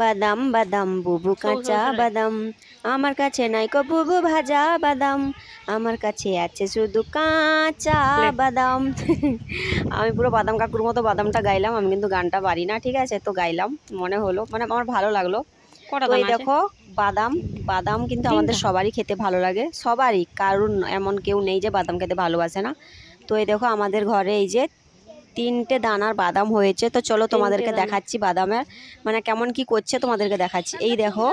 বাদাম বাদাম বুবু কাঁচা বাদাম আমার কাছে নাই কো বুবু ভাজা বাদাম আমার কাছে আছে শুধু কাঁচা বাদাম আমি পুরো বাদাম কাকুর মতো বাদামটা গাইলাম আমি কিন্তু গানটা পারি না ঠিক আছে তো গাইলাম মনে হলো মানে আমার ভালো লাগলো ওই দেখো বাদাম বাদাম কিন্তু আমাদের সবারই খেতে ভালো লাগে সবারই কারণ এমন কেউ নেই যে বাদাম খেতে ভালোবাসে না তো এই দেখো আমাদের ঘরে এই যে তিনটে দানার বাদাম হয়েছে তো চলো তোমাদেরকে দেখাচ্ছি বাদামের মানে কেমন কি করছে তোমাদেরকে দেখাচ্ছি এই দেখো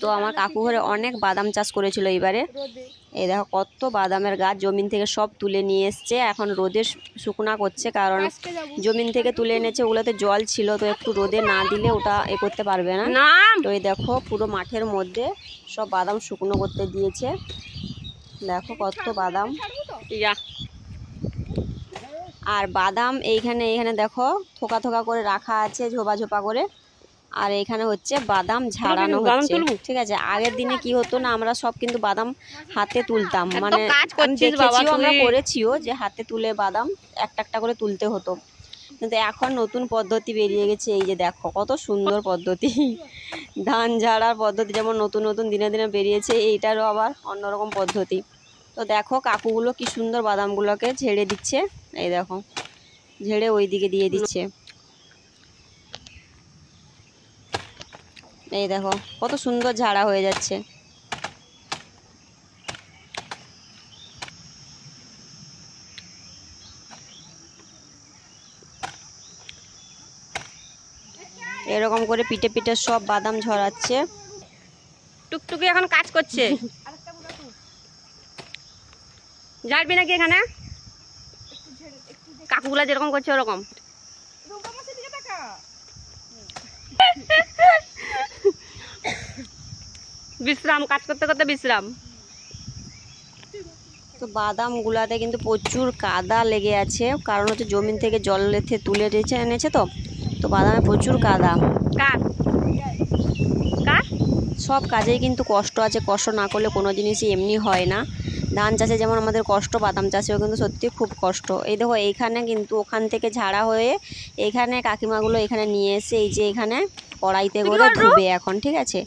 তো আমার কাকু ঘরে অনেক বাদাম চাষ করেছিল এইবারে এই দেখো কত বাদামের গাছ জমিন থেকে সব তুলে নিয়ে এসছে এখন রোদে শুকনা করছে কারণ জমিন থেকে তুলে এনেছে ওগুলোতে জল ছিল তো একটু রোদে না দিলে ওটা এ করতে পারবে না তো এই দেখো পুরো মাঠের মধ্যে সব বাদাম শুকনো করতে দিয়েছে দেখো কত বাদাম আর বাদাম এইখানে এইখানে দেখো থোকা থোকা করে রাখা আছে ঝোপা ঝোপা করে আর এখানে হচ্ছে বাদাম ঝাড়ানো হচ্ছে ঠিক আছে আগের দিনে কি হতো না আমরা সব কিন্তু বাদাম হাতে তুলতাম মানে আমরা করেছিও যে হাতে তুলে বাদাম একটা একটা করে তুলতে হতো কিন্তু এখন নতুন পদ্ধতি বেরিয়ে গেছে এই যে দেখো কত সুন্দর পদ্ধতি ধান ঝাড়ার পদ্ধতি যেমন নতুন নতুন দিনে দিনে বেরিয়েছে এইটারও আবার অন্যরকম পদ্ধতি তো দেখো কাকুগুলো কি সুন্দর বাদামগুলোকে ঝেড়ে দিচ্ছে এই দেখো ঝেড়ে ওই দিকে দিয়ে দিচ্ছে এই দেখো কত সুন্দর ঝাড়া হয়ে যাচ্ছে এরকম করে পিঠে পিঠে সব বাদাম ঝরাচ্ছে টুকটুকি এখন কাজ করছে যাবি নাকি এখানে মাছগুলা যেরকম করছে ওরকম বিশ্রাম কাজ করতে করতে বিশ্রাম তো বাদাম গুলাতে কিন্তু প্রচুর কাদা লেগে আছে কারণ হচ্ছে জমিন থেকে জল লেথে তুলে রেখে এনেছে তো তো বাদামে প্রচুর কাদা কার সব কাজেই কিন্তু কষ্ট আছে কষ্ট না করলে কোনো জিনিসই এমনি হয় না ধান চাষে যেমন আমাদের কষ্ট বাদাম চাষেও কিন্তু সত্যি খুব কষ্ট এই দেখো এইখানে কিন্তু ওখান থেকে ঝাড়া হয়ে এখানে কাকিমাগুলো এখানে নিয়ে এসে এই যে এখানে কড়াইতে করে ধুবে এখন ঠিক আছে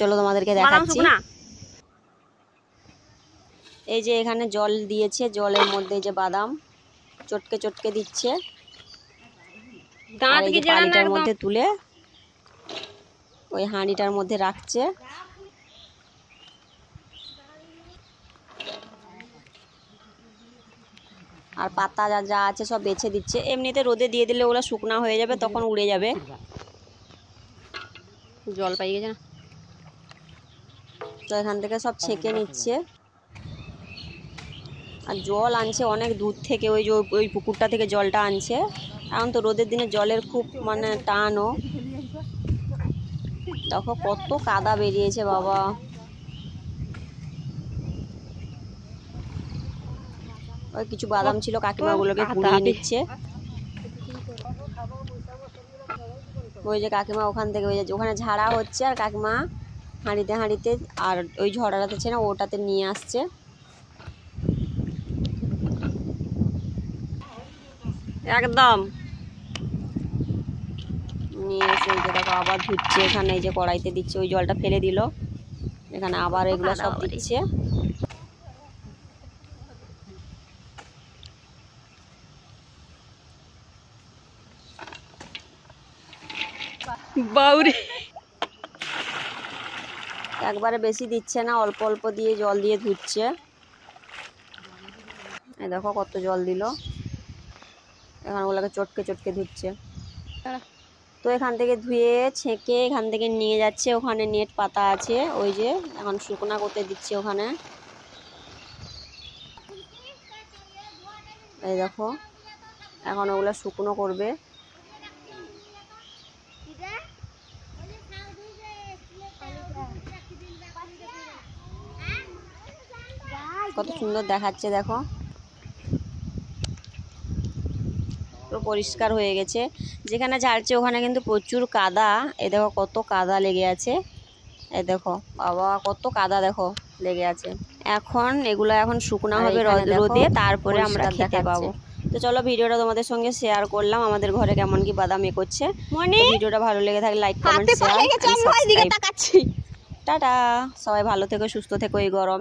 চলো তোমাদেরকে দেখাচ্ছি এই যে এখানে জল দিয়েছে জলের মধ্যে যে বাদাম চটকে চটকে দিচ্ছে পানিটার মধ্যে তুলে ওই হাঁড়িটার মধ্যে রাখছে আর পাতা যা যা আছে সব বেছে দিচ্ছে এমনিতে রোদে দিয়ে দিলে ওগুলো শুকনো হয়ে যাবে তখন উড়ে যাবে জল পাই গেছে না তো এখান থেকে সব ছেঁকে নিচ্ছে আর জল আনছে অনেক দূর থেকে ওই যে ওই পুকুরটা থেকে জলটা আনছে এখন তো রোদের দিনে জলের খুব মানে টানও দেখো কত কাদা বেরিয়েছে বাবা ওই কিছু বাদাম ছিল কাকিমাগুলোকে কুড়িয়ে দিচ্ছে ওই যে কাকিমা ওখান থেকে ওই যে ওখানে ঝাড়া হচ্ছে আর কাকিমা হাঁড়িতে হাঁড়িতে আর ওই ঝড়াটাতে না ওটাতে নিয়ে আসছে একদম নিয়ে এসে যেটাকে আবার ধুচ্ছে এখানে এই যে কড়াইতে দিচ্ছে ওই জলটা ফেলে দিল এখানে আবার এগুলো সব দিচ্ছে বাউরে একবারে বেশি দিচ্ছে না অল্প অল্প দিয়ে জল দিয়ে ধুচ্ছে দেখো কত জল দিল এখন ওগুলোকে চটকে চটকে ধুচ্ছে তো এখান থেকে ধুয়ে ছেঁকে এখান থেকে নিয়ে যাচ্ছে ওখানে নেট পাতা আছে ওই যে এখন শুকনা করতে দিচ্ছে ওখানে এই দেখো এখন ওগুলো শুকনো করবে কত সুন্দর দেখাচ্ছে দেখো পুরো পরিষ্কার হয়ে গেছে যেখানে ঝাড়ছে ওখানে কিন্তু প্রচুর কাদা এ দেখো কত কাদা লেগে আছে এ দেখো বাবা কত কাদা দেখো লেগে আছে এখন এগুলো এখন শুকনো হবে রোদে তারপরে আমরা খেতে পাবো তো চলো ভিডিওটা তোমাদের সঙ্গে শেয়ার করলাম আমাদের ঘরে কেমন কি বাদাম এ করছে ভিডিওটা ভালো লেগে থাকলে লাইক কমেন্ট শেয়ার টাটা সবাই ভালো থেকো সুস্থ থেকো এই গরম